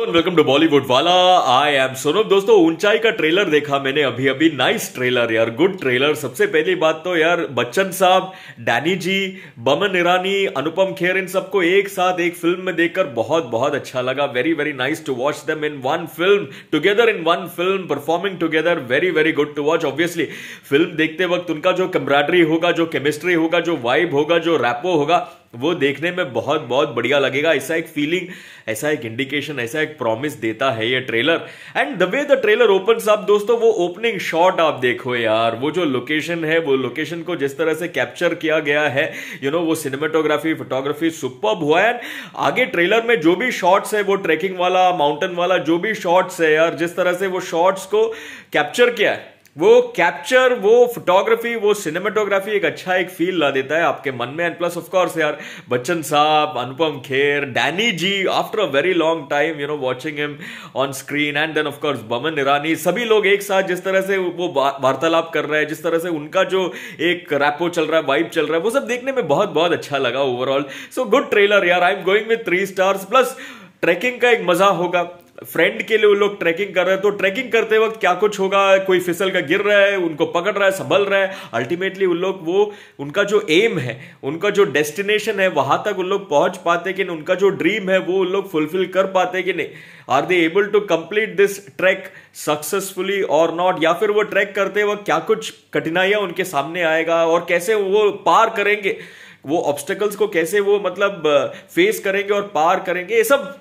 welcome to Bollywood वाला I am Sonam दोस्तों ऊंचाई का ट्रेलर देखा मैंने अभी अभी नाइस ट्रेलर यार गुड ट्रेलर सबसे पहली बात तो यार बच्चन साहब डैनी जी बमन ईरानी अनुपम खेर इन सबको एक साथ एक फिल्म में देखकर बहुत बहुत अच्छा लगा very very nice to watch them in one film together in one film performing together very very good to watch obviously film देखते वक्त उनका जो कमराडरी होगा जो केमिस्ट्री होगा जो वाइब होगा जो रैपो होगा वो देखने में बहुत बहुत बढ़िया लगेगा ऐसा एक फीलिंग ऐसा एक इंडिकेशन ऐसा एक प्रॉमिस देता है ये trailer and the way the trailer open आप दोस्तों वो ओपनिंग शॉट आप देखो यार वो जो लोकेशन है वो लोकेशन को जिस तरह से कैप्चर किया गया है यू you नो know, वो सिनेमाटोग्राफी फोटोग्राफी सुपर हुआ है आगे ट्रेलर में जो भी शॉट्स है वो ट्रेकिंग वाला माउंटेन वाला जो भी शॉट्स है यार जिस तरह से वो शॉट्स को कैप्चर किया है वो कैप्चर वो फोटोग्राफी वो सिनेमाटोग्राफी एक अच्छा एक फील ला देता है आपके मन में एंड प्लस ऑफ कोर्स यार बच्चन साहब Anupam Kher Danny ji after a very long time you know watching him on screen and then of course Boman Irani सभी लोग एक साथ जिस तरह से वो वार्तालाप कर रहे हैं जिस तरह से उनका जो एक रैपो चल रहा है वाइब चल रहा है वो सब देखने में बहुत बहुत अच्छा लगा ओवरऑल सो गुड ट्रेलर यार I am going with three stars plus trekking का एक मजा होगा फ्रेंड के लिए वो लोग ट्रैकिंग कर रहे हैं तो ट्रैकिंग करते वक्त क्या कुछ होगा कोई फिसल का गिर रहा है उनको पकड़ रहा है संभल रहा है अल्टीमेटली उन लोग वो उनका जो एम है उनका जो डेस्टिनेशन है वहां तक उन लोग पहुंच पाते कि नहीं उनका जो ड्रीम है वो उन लोग फुलफिल कर पाते कि नहीं are they able to complete this track successfully or not या फिर वो ट्रैक करते वक्त क्या कुछ कठिनाइयां उनके सामने आएगा और कैसे वो पार करेंगे वो ऑब्स्टेकल्स को कैसे वो मतलब फेस uh, करेंगे और पार करेंगे ये सब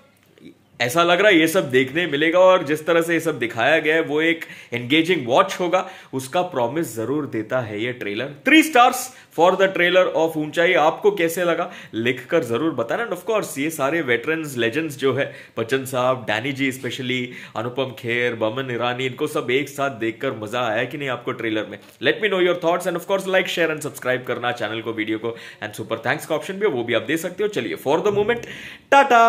ऐसा लग रहा है ये सब देखने मिलेगा और जिस तरह से ये सब दिखाया गया है वो एक एंगेजिंग वॉच होगा उसका प्रॉमिस जरूर देता है ये trailer three stars for the trailer of Uunchai आपको कैसे लगा लिखकर जरूर बताना एंड ऑफकोर्स ये सारे वेटरन लेजेंड्स जो है बच्चन साहब डैनी जी स्पेशली अनुपम खेर बमन ईरानी इनको सब एक साथ देखकर मजा आया कि नहीं आपको ट्रेलर में let me know your thoughts and of course like share and subscribe करना चैनल को वीडियो को एंड सुपर थैंक्स का ऑप्शन भी वो भी आप दे सकते हो चलिए फॉर द मोमेंट टाटा